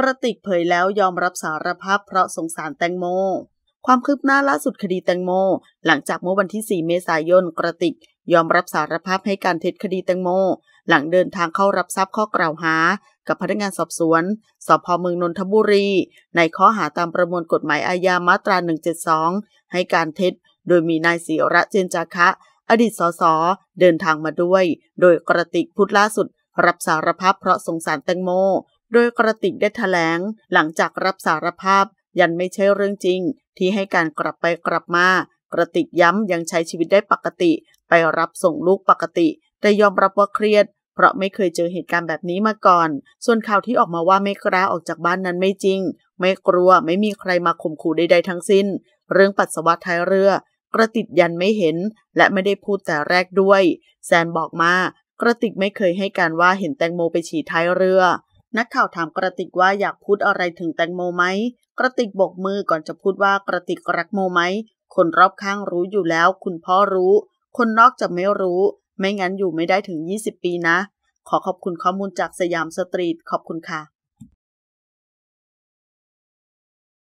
กระติกเผยแล้วยอมรับสารภาพเพราะสงสารแตงโม ความคืบหน้าล่าสุดคดีแตงโม หลังจากเมื่อวันที่ 4 เมษายน กระติก ยอมรับสารภาพให้การเท็จคดีแตงโม หลังเดินทางเข้ารับทราบข้อกล่าวหา กับพนักงานสอบสวนสพเมืองนนทบุรี ในข้อหาตามประมวลกฎหมายอาญามาตรา 172 ให้การเท็จ โดยมีนายศิระเจนจาคะ อดีตสส เดินทางมาด้วย โดยกระติกพุทธล่าสุด รับสารภาพเพราะสงสารแตงโมโดยกระติกได้ถแถลงหลังจากรับสารภาพยันไม่ใช่เรื่องจริงที่ให้การกลับไปกลับมา กระติกย้ำยังใช้ชีวิตได้ปกติ ไปรับส่งลูกปกติแต่ยอมรับว่าเครียด เพราะไม่เคยเจอเหตุการณ์แบบนี้มาก่อน ส่วนข่าวที่ออกมาว่าไม่กล้าออกจากบ้านนั้นไม่จริง ไม่กลัวไม่มีใครมาข่มขู่ใดๆทั้งสิ้น เรื่องปัสสาวะท้ายเรือกระติกยันไม่เห็น และไม่ได้พูดแต่แรกด้วยแซนบอกมากระติกไม่เคยให้การว่าเห็นแตงโมไปฉี่ท้ายเรือนักข่าวถามกระติกว่าอยากพูดอะไรถึงแตงโมไหม กระติกบกมือก่อนจะพูดว่ากระติกรักโมไหม คนรอบข้างรู้อยู่แล้ว คุณพ่อรู้ คนนอกจะไม่รู้ ไม่งั้นอยู่ไม่ได้ถึง 20 ปีนะ ขอขอบคุณข้อมูลจากสยามสตรีทขอบคุณค่ะ